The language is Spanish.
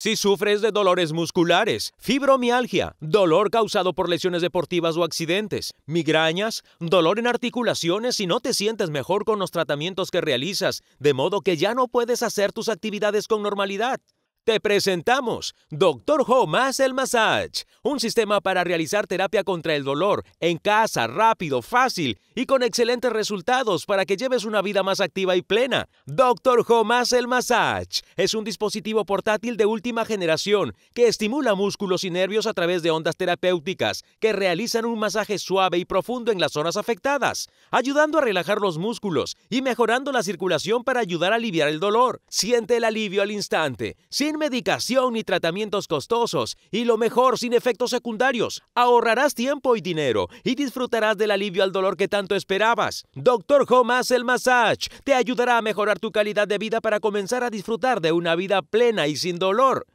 Si sufres de dolores musculares, fibromialgia, dolor causado por lesiones deportivas o accidentes, migrañas, dolor en articulaciones y no te sientes mejor con los tratamientos que realizas, de modo que ya no puedes hacer tus actividades con normalidad, te presentamos Doctor Jo el Massage, un sistema para realizar terapia contra el dolor en casa, rápido, fácil y con excelentes resultados para que lleves una vida más activa y plena. Doctor Jo el Massage es un dispositivo portátil de última generación que estimula músculos y nervios a través de ondas terapéuticas que realizan un masaje suave y profundo en las zonas afectadas, ayudando a relajar los músculos y mejorando la circulación para ayudar a aliviar el dolor. Siente el alivio al instante, sin medicación y tratamientos costosos y lo mejor, sin efectos secundarios. Ahorrarás tiempo y dinero y disfrutarás del alivio al dolor que tanto esperabas. Doctor Home el massage. Te ayudará a mejorar tu calidad de vida para comenzar a disfrutar de una vida plena y sin dolor.